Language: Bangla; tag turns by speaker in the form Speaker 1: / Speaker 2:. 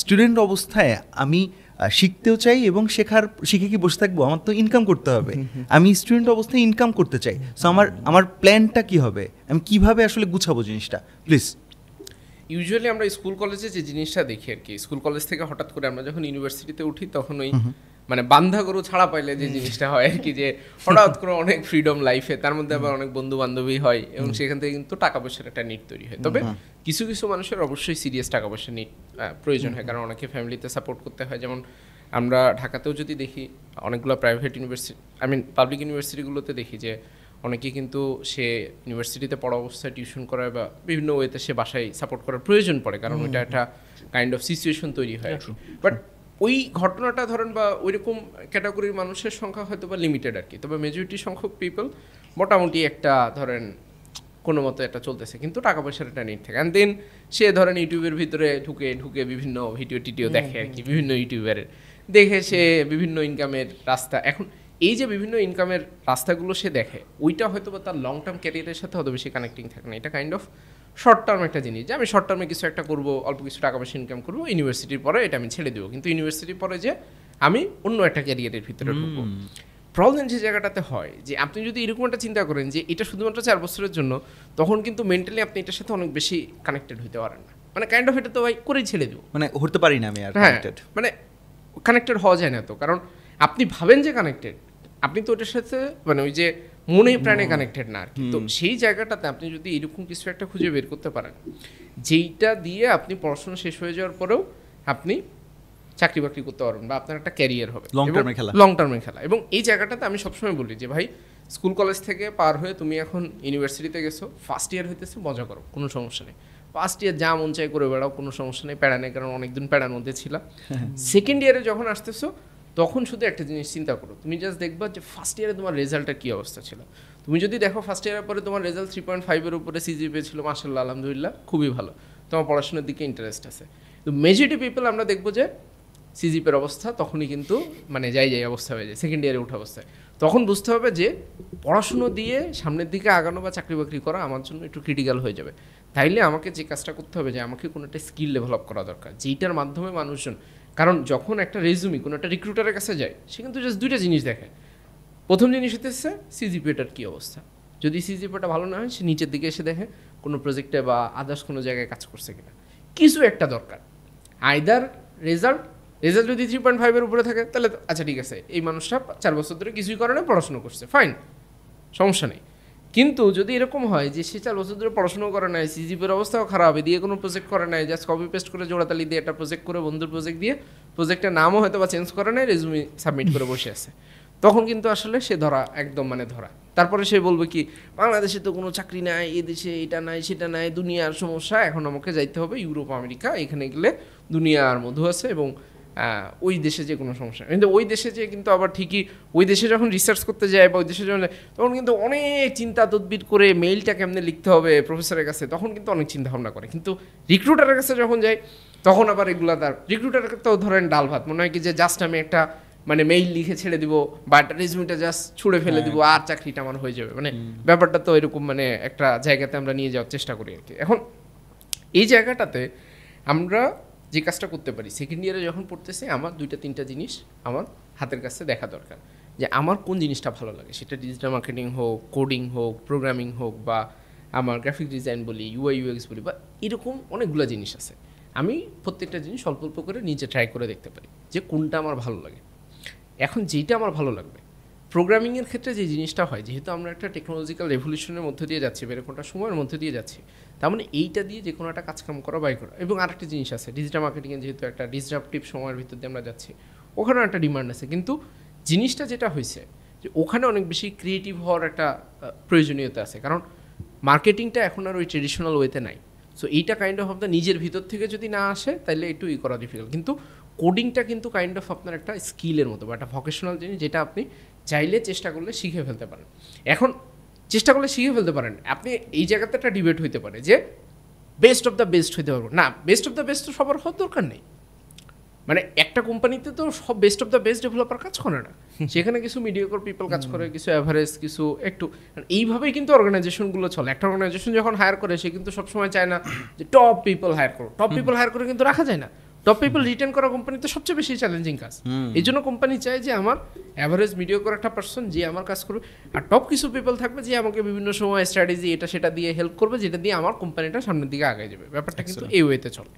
Speaker 1: স্টুডেন্ট অবস্থায় আমি শিখতেও চাই এবং শেখার শিখে কি বসে থাকবো আমার তো ইনকাম করতে হবে আমি স্টুডেন্ট অবস্থায় ইনকাম করতে চাই সো আমার আমার প্ল্যানটা কি হবে আমি কিভাবে আসলে গুছাবো জিনিসটা প্লিজ ইউজুয়ালি আমরা স্কুল কলেজে যে জিনিসটা দেখি আর কি স্কুল কলেজ থেকে হঠাৎ করে আমরা যখন ইউনিভার্সিটিতে উঠি তখন ওই মানে বান্ধা গরু ছাড়া পাইলে যে জিনিসটা হয় আর কি যে হঠাৎ করে অনেক ফ্রিডম লাইফে তার মধ্যে আবার অনেক বন্ধু বান্ধবী হয় এবং সেখান থেকে কিন্তু টাকা পয়সার একটা নিট তৈরি হয় তবে কিছু কিছু মানুষের অবশ্যই সিরিয়াস টাকা পয়সা নিট প্রয়োজন হয় কারণ অনেকে ফ্যামিলিতে সাপোর্ট করতে হয় যেমন আমরা ঢাকাতেও যদি দেখি অনেকগুলো private university I mean public ইউনিভার্সিটিগুলোতে দেখি যে অনেকে কিন্তু সে ইউনিভার্সিটিতে পড়া অবস্থায় টিউশন করায় বা বিভিন্ন ওয়েতে সে বাসায় সাপোর্ট করার প্রয়োজন পড়ে কারণ ওইটা একটা কাইন্ড অফ সিচুয়েশন তৈরি হয় বাট ওই ঘটনাটা ধরেন বা ওই রকম ক্যাটাগরির মানুষের সংখ্যা হয়তো বা লিমিটেড আর কি তবে মেজরিটি সংখ্যক পিপল মোটামুটি একটা ধরেন কোনো মতো একটা চলতেছে কিন্তু টাকা পয়সার একটা নিট থাকে অ্যান্ড দেন সে ধরেন ইউটিউবের ভিতরে ঢুকে ঢুকে বিভিন্ন ভিডিও টিডিও দেখে আর কি বিভিন্ন ইউটিউবারের দেখে সে বিভিন্ন ইনকামের রাস্তা এখন এই যে বিভিন্ন ইনকামের রাস্তাগুলো সে দেখে ওইটা হয়তো বা তার লং টার্ম ক্যারিয়ারের সাথে অত বেশি কানেক্টিং থাকে না এটা কাইন্ড অফ শর্ট টার্ম একটা জিনিস যে আমি শর্ট টার্মে কিছু একটা করবো অল্প কিছু টাকা পয়সা ইনকাম করবো ইউনিভার্সিটির পরে এটা আমি ছেড়ে দেবো কিন্তু ইউনিভার্সিটির পরে যে আমি অন্য একটা ক্যারিয়ারের ভিতরে ঢুকবো প্রবলেম যে জায়গাটাতে হয় যে আপনি যদি এরকম একটা চিন্তা করেন যে এটা শুধুমাত্র চার বছরের জন্য তখন কিন্তু মেন্টালি আপনি এটার সাথে অনেক বেশি কানেক্টেড হতে পারেন না মানে কাইন্ড অফ এটা তো ভাই করেই ছেড়ে দেবো মানে হতে পারি না আমি আর কানেক্টেড হ্যাঁ, মানে কানেক্টেড হওয়া যায় না তো কারণ আপনি ভাবেন যে কানেক্টেড আপনি তো ওটার সাথে মানে ওই যে মনে প্রাণে কানেক্টেড না আর কি তো সেই জায়গাটাতে আপনি যদি এরকম কিছু একটা খুঁজে বের করতে পারেন যেইটা দিয়ে আপনি পড়াশোনা শেষ হয়ে যাওয়ার পরেও আপনি চাকরি বাকরি করতে পারবেন বা আপনার একটা ক্যারিয়ার হবে লং টার্মে খেলা লং টার্মে খেলা এবং এই জায়গাটাতে আমি সবসময় বলি যে ভাই স্কুল কলেজ থেকে পার হয়ে তুমি এখন ইউনিভার্সিটিতে গেছো ফার্স্ট ইয়ার হইতেছে মজা করো কোনো সমস্যা নেই ফার্স্ট ইয়ার যা মন চাই করে বেড়াও কোনো সমস্যা নেই প্যাড়া নেই কারণ অনেকদিন প্যাড়ার মধ্যে ছিলাম সেকেন্ড হ্যাঁ। ইয়ারে যখন আসতেছো তখন শুধু একটা জিনিস চিন্তা করো তুমি জাস্ট দেখবা যে ফার্স্ট ইয়ারে তোমার রেজাল্টটা কী অবস্থা ছিল তুমি যদি দেখো ফার্স্ট ইয়ারের পরে তোমার রেজাল্ট থ্রি পয়েন্ট ফাইভের উপরে সিজি পেয়েছিল মাসাল্লাহ আলহামদুলিল্লাহ খুবই ভালো তোমার পড়াশোনার দিকে ইন্টারেস্ট আছে তো মেজরিটি পিপল আমরা দেখবো যে সিজিপের অবস্থা তখনই কিন্তু মানে যাই যাই অবস্থা হয়ে যায় সেকেন্ড ইয়ারে উঠা অবস্থায় তখন বুঝতে হবে যে পড়াশুনো দিয়ে সামনের দিকে আগানো বা চাকরি বাকরি করা আমার জন্য একটু ক্রিটিক্যাল হয়ে যাবে তাইলে আমাকে যে কাজটা করতে হবে যে আমাকে কোনো একটা স্কিল ডেভেলপ করা দরকার যেইটার মাধ্যমে মানুষজন কারণ যখন একটা রেজুমি কোনো একটা রিক্রুটারের কাছে যায় সে কিন্তু জাস্ট দুইটা জিনিস দেখে প্রথম জিনিস হতেছে সিজিপিএটার কী অবস্থা যদি সিজিপিএটা ভালো না হয় সে নিচের দিকে এসে দেখে কোনো প্রজেক্টে বা আদার্স কোনো জায়গায় কাজ করছে কিনা কিছু একটা দরকার আইদার রেজাল্ট রেজাল্ট যদি থ্রি পয়েন্ট ফাইভের উপরে থাকে তাহলে আচ্ছা ঠিক আছে এই মানুষটা চার বছর ধরে কিছুই করে না পড়াশুনো করছে ফাইন সমস্যা নেই কিন্তু যদি এরকম হয় যে সে চার বছর ধরে পড়াশুনো করে নাই সিজিপির অবস্থাও খারাপ দিয়ে কোনো প্রজেক্ট করে নাই জাস্ট কপি পেস্ট করে জোড়াতালি দিয়ে একটা প্রজেক্ট করে বন্ধুর প্রজেক্ট দিয়ে প্রজেক্টের নামও হয়তো বা চেঞ্জ করে নাই রেজুমি সাবমিট করে বসে আছে তখন কিন্তু আসলে সে ধরা একদম মানে ধরা তারপরে সে বলবে কি বাংলাদেশে তো কোনো চাকরি নাই এদেশে এটা নাই সেটা নাই দুনিয়ার সমস্যা এখন আমাকে যাইতে হবে ইউরোপ আমেরিকা এখানে গেলে দুনিয়ার মধু আছে এবং ওই দেশে যে কোনো সমস্যা কিন্তু ওই দেশে যে কিন্তু আবার ঠিকই ওই দেশে যখন রিসার্চ করতে যায় বা ওই দেশে যখন তখন কিন্তু অনেক চিন্তা তদবির করে মেইলটা কেমনে লিখতে হবে প্রফেসরের কাছে তখন কিন্তু অনেক চিন্তা ভাবনা করে কিন্তু রিক্রুটারের কাছে যখন যায় তখন আবার এগুলো তার রিক্রুটার তো ধরেন ডাল ভাত মনে হয় কি যে জাস্ট আমি একটা মানে মেইল লিখে ছেড়ে দিব বা রেজমিটা জাস্ট ছুড়ে ফেলে হ্যাঁ। দিব আর চাকরিটা আমার হয়ে যাবে মানে ব্যাপারটা তো এরকম মানে একটা জায়গাতে আমরা নিয়ে যাওয়ার চেষ্টা করি আর কি এখন এই জায়গাটাতে আমরা যে কাজটা করতে পারি সেকেন্ড ইয়ারে যখন পড়তেছে আমার দুইটা তিনটা জিনিস আমার হাতের কাছে দেখা দরকার যে আমার কোন জিনিসটা ভালো লাগে সেটা ডিজিটাল মার্কেটিং হোক কোডিং হোক প্রোগ্রামিং হোক বা আমার গ্রাফিক ডিজাইন বলি ইউআই ইউএক্স বলি বা এরকম অনেকগুলো জিনিস আছে আমি প্রত্যেকটা জিনিস অল্প অল্প করে নিজে ট্রাই করে দেখতে পারি যে কোনটা আমার ভালো লাগে এখন যেইটা আমার ভালো লাগবে প্রোগ্রামিংয়ের ক্ষেত্রে যে জিনিসটা হয় যেহেতু আমরা একটা টেকনোলজিক্যাল রেভলিউশনের মধ্যে দিয়ে যাচ্ছি বা এরকম সময়ের মধ্যে দিয়ে যাচ্ছি তার মানে এইটা দিয়ে যে কোনো একটা কাজকাম করা বাই করা এবং আরেকটা জিনিস আছে ডিজিটাল মার্কেটিংয়ে যেহেতু একটা ডিসরাপটিভ সময়ের ভিতর দিয়ে আমরা যাচ্ছি ওখানেও একটা ডিমান্ড আছে কিন্তু জিনিসটা যেটা হয়েছে যে ওখানে অনেক বেশি ক্রিয়েটিভ হওয়ার একটা প্রয়োজনীয়তা আছে কারণ মার্কেটিংটা এখন আর ওই ট্রেডিশনাল ওয়েতে নাই সো এইটা কাইন্ড অফ দ্য নিজের ভিতর থেকে যদি না আসে তাহলে একটু ই করা ডিফিকাল্ট কিন্তু কোডিংটা কিন্তু কাইন্ড অফ আপনার একটা স্কিলের মতো বা একটা ভকেশনাল জিনিস যেটা আপনি চাইলে চেষ্টা করলে শিখে ফেলতে পারেন এখন চেষ্টা করলে শিখে ফেলতে পারেন আপনি এই জায়গাতে একটা ডিবেট হইতে পারে যে বেস্ট অফ দ্য বেস্ট হইতে পারবো না বেস্ট অফ দ্য বেস্ট তো সবার হওয়ার দরকার নেই মানে একটা কোম্পানিতে তো সব best of the best developer কাজ করে না সেখানে কিছু মিডিয়কর পিপল কাজ করে কিছু অ্যাভারেজ কিছু একটু মানে এইভাবেই কিন্তু অর্গানাইজেশনগুলো চলে একটা অর্গানাইজেশন যখন হায়ার করে সে কিন্তু সবসময় চায় না যে টপ পিপল হায়ার করো টপ পিপল হায়ার করে কিন্তু রাখা যায় না টপ পিপল রিটার্ন করা কোম্পানি তো সবচেয়ে বেশি চ্যালেঞ্জিং কাজ এই জন্য কোম্পানি চায় যে আমার অ্যাভারেজ মিডিও করে একটা পার্সন যে আমার কাজ করবে আর টপ কিছু পিপল থাকবে যে আমাকে বিভিন্ন সময় স্ট্র্যাটেজি এটা সেটা দিয়ে হেল্প করবে যেটা দিয়ে আমার কোম্পানিটা সামনের দিকে আগে যাবে ব্যাপারটা কিন্তু এই ওয়েতে চলে